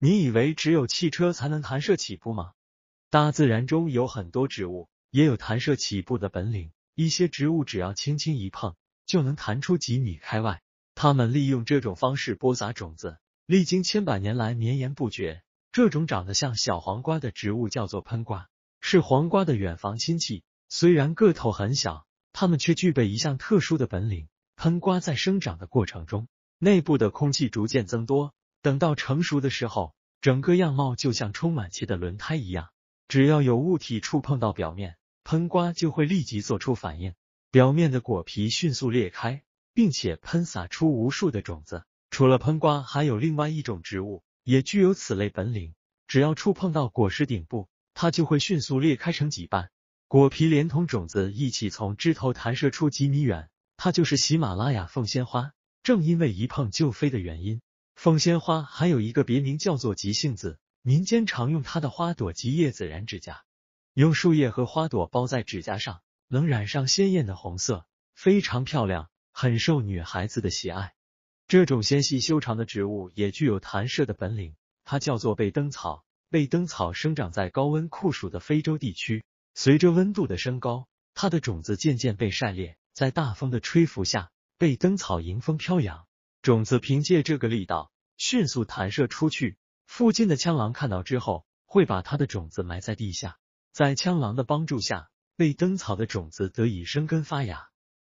你以为只有汽车才能弹射起步吗？大自然中有很多植物也有弹射起步的本领。一些植物只要轻轻一碰，就能弹出几米开外。它们利用这种方式播撒种子，历经千百年来绵延不绝。这种长得像小黄瓜的植物叫做喷瓜，是黄瓜的远房亲戚。虽然个头很小，它们却具备一项特殊的本领：喷瓜在生长的过程中，内部的空气逐渐增多。等到成熟的时候，整个样貌就像充满气的轮胎一样。只要有物体触碰到表面，喷瓜就会立即做出反应，表面的果皮迅速裂开，并且喷洒出无数的种子。除了喷瓜，还有另外一种植物也具有此类本领。只要触碰到果实顶部，它就会迅速裂开成几瓣，果皮连同种子一起从枝头弹射出几米远。它就是喜马拉雅凤仙花。正因为一碰就飞的原因。凤仙花还有一个别名叫做急性子，民间常用它的花朵及叶子染指甲，用树叶和花朵包在指甲上，能染上鲜艳的红色，非常漂亮，很受女孩子的喜爱。这种纤细修长的植物也具有弹射的本领，它叫做背灯草。背灯草生长在高温酷暑的非洲地区，随着温度的升高，它的种子渐渐被晒裂，在大风的吹拂下，被灯草迎风飘扬，种子凭借这个力道。迅速弹射出去，附近的枪狼看到之后，会把它的种子埋在地下，在枪狼的帮助下，被灯草的种子得以生根发芽。